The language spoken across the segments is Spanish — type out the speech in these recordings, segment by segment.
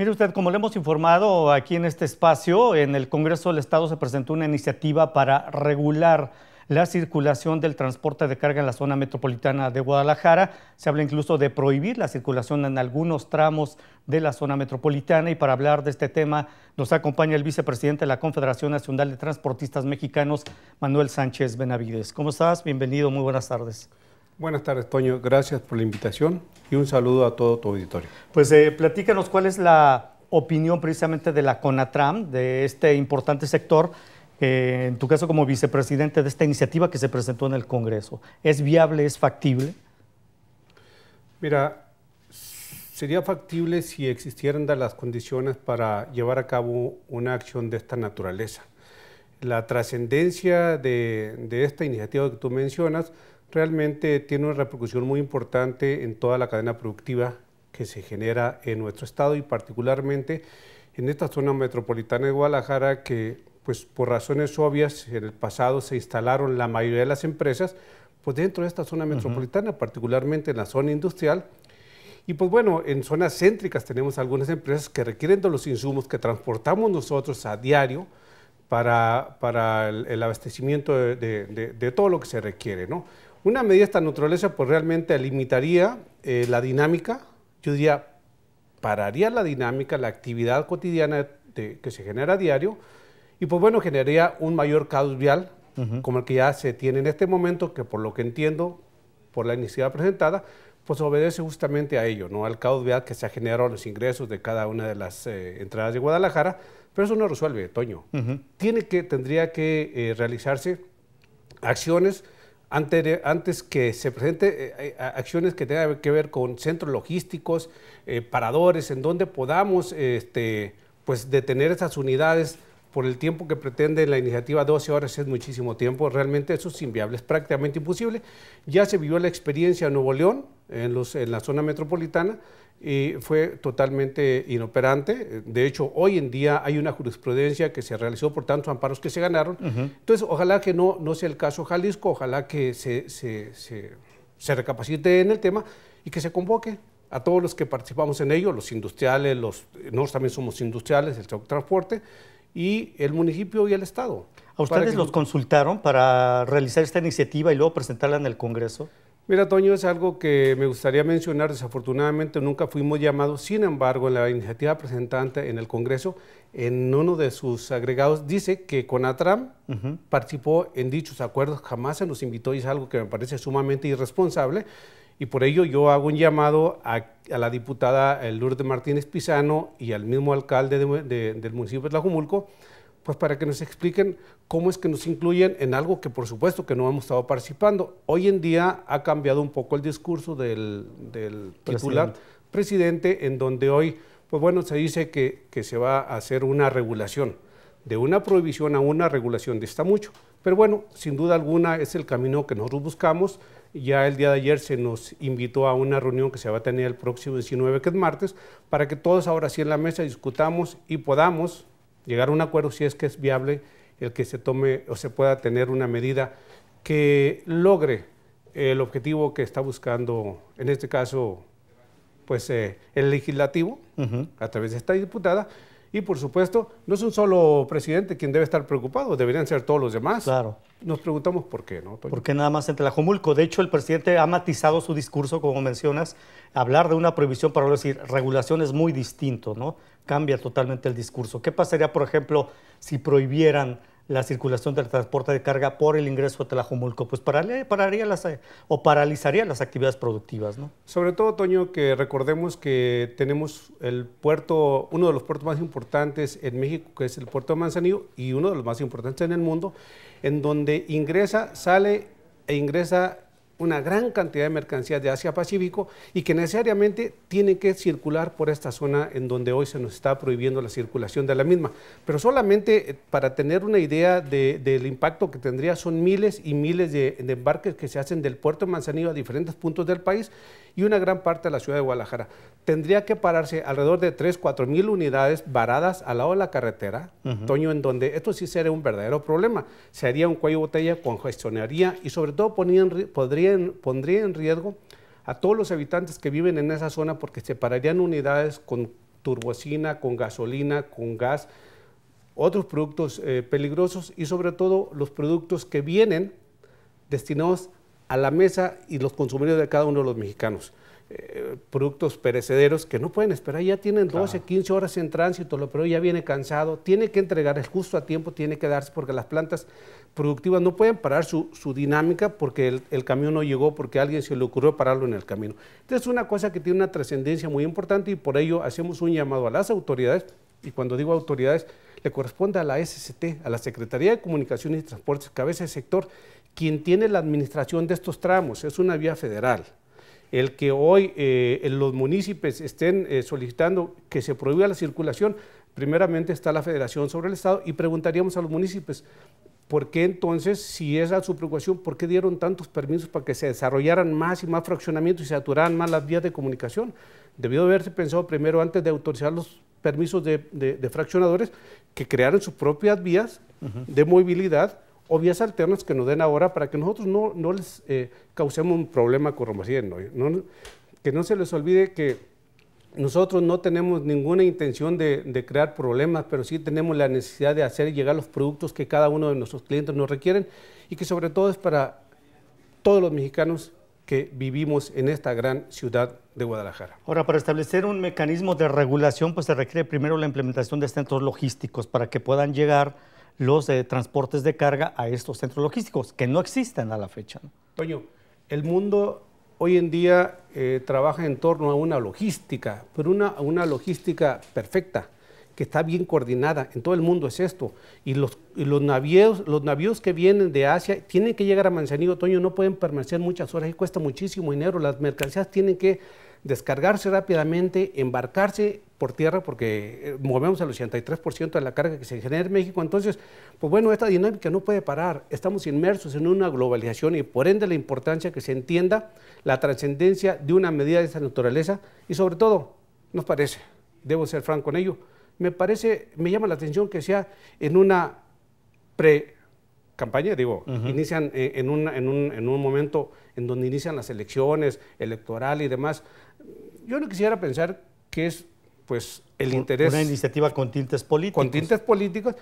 Mire usted, como le hemos informado aquí en este espacio, en el Congreso del Estado se presentó una iniciativa para regular la circulación del transporte de carga en la zona metropolitana de Guadalajara. Se habla incluso de prohibir la circulación en algunos tramos de la zona metropolitana. Y para hablar de este tema nos acompaña el vicepresidente de la Confederación Nacional de Transportistas Mexicanos, Manuel Sánchez Benavides. ¿Cómo estás? Bienvenido, muy buenas tardes. Buenas tardes, Toño. Gracias por la invitación y un saludo a todo tu auditorio. Pues eh, platícanos cuál es la opinión precisamente de la CONATRAM, de este importante sector, en tu caso como vicepresidente de esta iniciativa que se presentó en el Congreso. ¿Es viable, es factible? Mira, sería factible si existieran las condiciones para llevar a cabo una acción de esta naturaleza. La trascendencia de, de esta iniciativa que tú mencionas realmente tiene una repercusión muy importante en toda la cadena productiva que se genera en nuestro estado y particularmente en esta zona metropolitana de Guadalajara que pues por razones obvias en el pasado se instalaron la mayoría de las empresas pues dentro de esta zona metropolitana, particularmente en la zona industrial. Y pues bueno, en zonas céntricas tenemos algunas empresas que requieren de los insumos que transportamos nosotros a diario para, para el, abastecimiento de, de todo lo que se requiere, ¿no? Una medida de esta naturaleza pues realmente limitaría eh, la dinámica, yo diría, pararía la dinámica, la actividad cotidiana que se genera a diario y pues bueno, generaría un mayor caos vial como el que ya se tiene en este momento, que por lo que entiendo, por la iniciativa presentada, pues obedece justamente a ello, ¿no? al caos vial que se ha generado en los ingresos de cada una de las eh, entradas de Guadalajara, pero eso no resuelve, Toño. Tiene que, tendría que eh, realizarse acciones antes que se presente eh, eh, acciones que tengan que ver con centros logísticos, eh, paradores, en donde podamos este, pues detener esas unidades por el tiempo que pretende la iniciativa 12 horas es muchísimo tiempo, realmente eso es inviable, es prácticamente imposible. Ya se vivió la experiencia en Nuevo León, en, los, la zona metropolitana y fue totalmente inoperante. De hecho, hoy en día hay una jurisprudencia que se realizó por tantos amparos que se ganaron. Entonces, ojalá que no, no sea el caso Jalisco, ojalá que se, se, recapacite en el tema y que se convoque a todos los que participamos en ello, los industriales, los, nosotros también somos industriales, el transporte, y el municipio y el Estado. ¿A ustedes los consultaron para realizar esta iniciativa y luego presentarla en el Congreso? Mira, Toño, es algo que me gustaría mencionar. Desafortunadamente nunca fuimos llamados. Sin embargo, en la iniciativa presentante en el Congreso, en uno de sus agregados, dice que Conatram participó en dichos acuerdos, jamás se nos invitó y es algo que me parece sumamente irresponsable. Y por ello yo hago un llamado a, la diputada eh, Lourdes Martínez Pizano y al mismo alcalde del municipio de Tlajumulco pues para que nos expliquen cómo es que nos incluyen en algo que por supuesto que no hemos estado participando. Hoy en día ha cambiado un poco el discurso del, titular presidente. en donde hoy, pues bueno, se dice que, que se va a hacer una regulación. De una prohibición a una regulación dista mucho. Pero bueno, sin duda alguna es el camino que nosotros buscamos. Ya el día de ayer se nos invitó a una reunión que se va a tener el próximo 19, que es martes, para que todos ahora sí en la mesa discutamos y podamos llegar a un acuerdo si es que es viable el que se tome o se pueda tener una medida que logre el objetivo que está buscando, en este caso, pues eh, el legislativo, a través de esta diputada, y por supuesto, no es un solo presidente quien debe estar preocupado, deberían ser todos los demás. Claro. Nos preguntamos por qué, ¿no? porque nada más la Tlajomulco? De hecho, el presidente ha matizado su discurso, como mencionas, hablar de una prohibición para decir regulación es muy distinto, ¿no? Cambia totalmente el discurso. ¿Qué pasaría, por ejemplo, si prohibieran la circulación del transporte de carga por el ingreso a Tlajumulco, pues las, eh, o paralizaría las actividades productivas. ¿no? Sobre todo, Toño, que recordemos que tenemos el puerto, uno de los puertos más importantes en México, que es el puerto de Manzanillo, y uno de los más importantes en el mundo, en donde ingresa, sale e ingresa una gran cantidad de mercancías de Asia-Pacífico y que necesariamente tienen que circular por esta zona en donde hoy se nos está prohibiendo la circulación de la misma. Pero solamente eh, para tener una idea del impacto que tendría son miles y miles de, embarques que se hacen del puerto de Manzanillo a diferentes puntos del país y una gran parte de la ciudad de Guadalajara. Tendría que pararse alrededor de 3, 4 mil unidades varadas al lado de la carretera, Toño, en donde esto sí sería un verdadero problema. Se haría un cuello botella, congestionaría y sobre todo ponían, podría pondría en, riesgo a todos los habitantes que viven en esa zona porque separarían unidades con turbocina, con gasolina, con gas, otros productos eh, peligrosos y sobre todo los productos que vienen destinados a la mesa y los consumidores de cada uno de los mexicanos productos perecederos que no pueden esperar, ya tienen 12, 15 horas en tránsito, lo pero ya viene cansado, tiene que entregar el justo a tiempo, tiene que darse porque las plantas productivas no pueden parar su, dinámica porque el, camión no llegó, porque alguien se le ocurrió pararlo en el camino. Entonces es una cosa que tiene una trascendencia muy importante y por ello hacemos un llamado a las autoridades, y cuando digo autoridades, le corresponde a la SST, a la Secretaría de Comunicaciones y Transportes, cabeza de sector, quien tiene la administración de estos tramos, es una vía federal el que hoy eh, los municipios estén eh, solicitando que se prohíba la circulación, primeramente está la federación sobre el Estado y preguntaríamos a los municipios, ¿por qué entonces, si esa es su preocupación, por qué dieron tantos permisos para que se desarrollaran más y más fraccionamientos y se saturaran más las vías de comunicación? Debió haberse pensado primero antes de autorizar los permisos de, fraccionadores que crearan sus propias vías de movilidad obvias alternas que nos den ahora para que nosotros no, no les eh, causemos un problema con Roma. que no se les olvide que nosotros no tenemos ninguna intención de, de, crear problemas, pero sí tenemos la necesidad de hacer llegar los productos que cada uno de nuestros clientes nos requieren y que sobre todo es para todos los mexicanos que vivimos en esta gran ciudad de Guadalajara. Ahora, para establecer un mecanismo de regulación, pues se requiere primero la implementación de centros logísticos para que puedan llegar los eh, transportes de carga a estos centros logísticos, que no existen a la fecha. Toño, el mundo hoy en día eh, trabaja en torno a una logística, pero una, una logística perfecta que está bien coordinada. En todo el mundo es esto. Y los, los, navíos, los navíos que vienen de Asia tienen que llegar a Manzanillo, Toño, no pueden permanecer muchas horas y cuesta muchísimo dinero. Las mercancías tienen que descargarse rápidamente, embarcarse por tierra, porque eh, movemos el 83% de la carga que se genera en México. Entonces, pues bueno, esta dinámica no puede parar. Estamos inmersos en una globalización y por ende la importancia que se entienda la trascendencia de una medida de esa naturaleza y sobre todo, nos parece, debo ser franco en ello, me parece, me llama la atención que sea en una pre campaña, digo, inician eh, en un, en, un, en un momento en donde inician las elecciones electoral y demás. Yo no quisiera pensar que es pues el interés... Una iniciativa con tintes políticos. Con tintes políticos.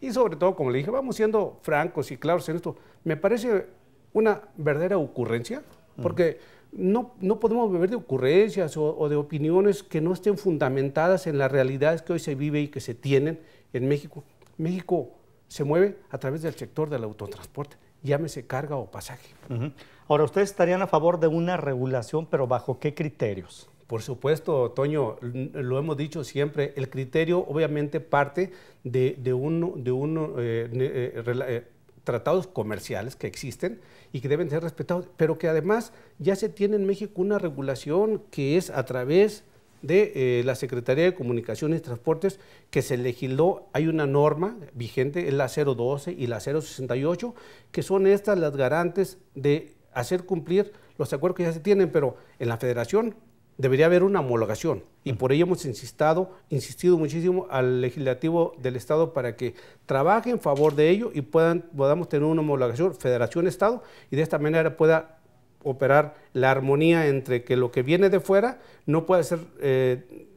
Y sobre todo, como le dije, vamos siendo francos y claros en esto. Me parece una verdadera ocurrencia, porque no, no podemos beber de ocurrencias o, o, de opiniones que no estén fundamentadas en las realidades que hoy se vive y que se tienen en México. México se mueve a través del sector del autotransporte, llámese carga o pasaje. Ahora, ¿ustedes estarían a favor de una regulación, pero bajo qué criterios? Por supuesto, Toño, lo hemos dicho siempre, el criterio obviamente parte de, de de uno eh, eh, eh, tratados comerciales que existen y que deben ser respetados, pero que además ya se tiene en México una regulación que es a través de eh, la Secretaría de Comunicaciones y Transportes que se legisló, hay una norma vigente, es la 012 y la 068, que son estas las garantes de hacer cumplir los acuerdos que ya se tienen, pero en la federación debería haber una homologación y por ello hemos insistido, insistido muchísimo al legislativo del Estado para que trabaje en favor de ello y puedan, podamos tener una homologación federación-Estado y de esta manera pueda operar la armonía entre que lo que viene de fuera no puede ser eh,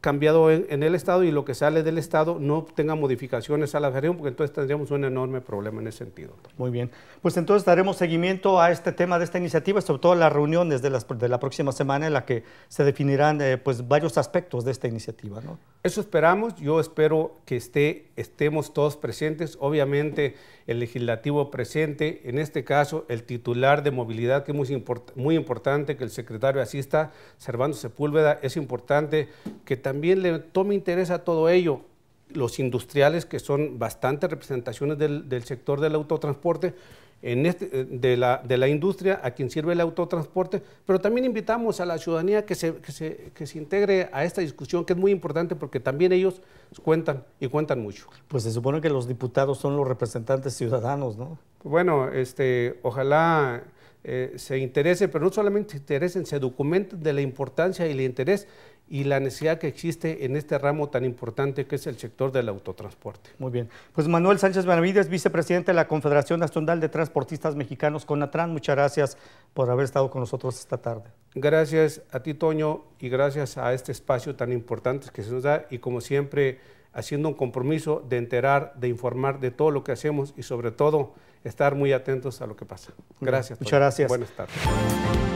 cambiado en, el Estado y lo que sale del Estado no tenga modificaciones a la región, porque entonces tendríamos un enorme problema en ese sentido. Muy bien. Pues entonces daremos seguimiento a este tema de esta iniciativa, sobre todo las reuniones de, la próxima semana en la que se definirán eh, pues varios aspectos de esta iniciativa. Eso esperamos, yo espero que esté, estemos todos presentes, obviamente el legislativo presente, en este caso el titular de movilidad, que es muy, muy importante que el secretario asista, Servando Sepúlveda, es importante que también le tome interés a todo ello, los industriales que son bastantes representaciones del, del sector del autotransporte, este, eh, de, la, de, la, industria a quien sirve el autotransporte, pero también invitamos a la ciudadanía que se, que se, integre a esta discusión, que es muy importante porque también ellos cuentan y cuentan mucho. Pues se supone que los diputados son los representantes ciudadanos, ¿no? Bueno, este, ojalá eh, se interesen, pero no solamente se interesen, se documenten de la importancia y el interés y la necesidad que existe en este ramo tan importante que es el sector del autotransporte. Muy bien. Pues Manuel Sánchez Benavides, vicepresidente de la Confederación Nacional de Transportistas Mexicanos, CONATRAN, muchas gracias por haber estado con nosotros esta tarde. Gracias a ti, Toño, y gracias a este espacio tan importante que se nos da y como siempre haciendo un compromiso de enterar, de informar de todo lo que hacemos y sobre todo estar muy atentos a lo que pasa. Gracias. Muchas gracias. Buenas tardes.